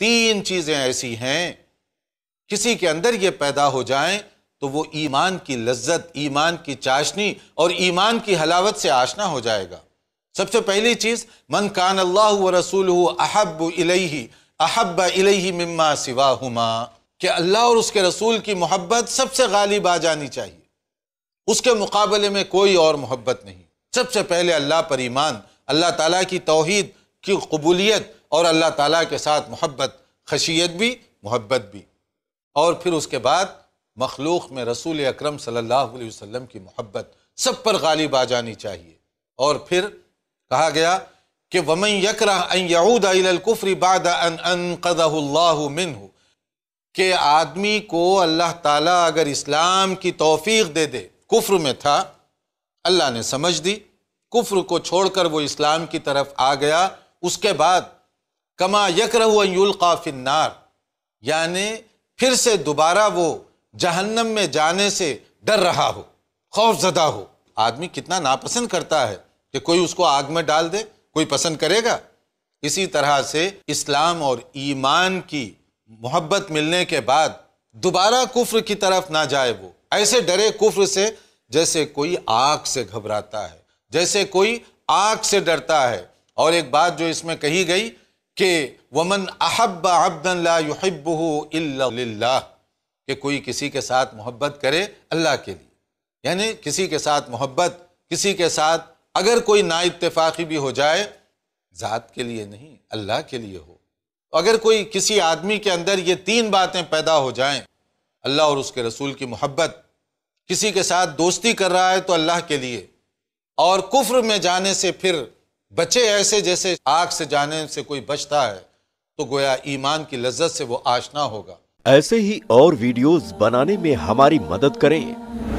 तीन चीज़ें ऐसी हैं किसी के अंदर ये पैदा हो जाएं तो वो ईमान की लज्जत ईमान की चाशनी और ईमान की हलावत से आशना हो जाएगा सबसे पहली चीज़ मन कान अल्लाह व रसूल अहब इलही अहब इलही मिम्मा सिवा हुमा कि अल्लाह और उसके रसूल की मोहब्बत सबसे गालिब आ जानी चाहिए उसके मुकाबले में कोई और मोहब्बत नहीं सबसे पहले अल्लाह पर ईमान अल्लाह ताला की तोहद की कबूलियत और अल्लाह ताला के साथ मोहब्बत खशियत भी मोहब्बत भी और फिर उसके बाद मखलूक में रसूल अक्रम सल्लल्लाहु अलैहि वसल्लम की मोहब्बत सब पर गालिब आ जानी चाहिए और फिर कहा गया कि वमन यकराऊदकुफ़री बाद मिन हो के आदमी को अल्लाह ताला अगर इस्लाम की तोफ़ी दे दे कुफ्र में था अल्लाह ने समझ दी कुफ्र को छोड़कर वो इस्लाम की तरफ आ गया उसके बाद कमा यकर काफिनार यानि फिर से दोबारा वो जहन्नम में जाने से डर रहा हो खौफ ज़दा हो आदमी कितना नापसंद करता है कि कोई उसको आग में डाल दे कोई पसंद करेगा इसी तरह से इस्लाम और ईमान की मोहब्बत मिलने के बाद दोबारा कुफ्र की तरफ ना जाए वो ऐसे डरे कुफ्र से जैसे कोई आग से घबराता है जैसे कोई आग से डरता है और एक बात जो इसमें कही गई कि वमन अहब अब्दल्लाबह कि कोई किसी के साथ मोहब्बत करे अल्लाह के लिए यानी किसी के साथ मोहब्बत किसी के साथ अगर कोई ना इतफाक़ी भी हो जाए ज़ात के लिए नहीं अल्लाह के लिए हो अगर कोई किसी आदमी के अंदर ये तीन बातें पैदा हो जाएं अल्लाह और उसके रसूल की मोहब्बत किसी के साथ दोस्ती कर रहा है तो अल्लाह के लिए और कुफ्र में जाने से फिर बचे ऐसे जैसे आग से जाने से कोई बचता है तो गोया ईमान की लज्जत से वो आशना होगा ऐसे ही और वीडियोस बनाने में हमारी मदद करें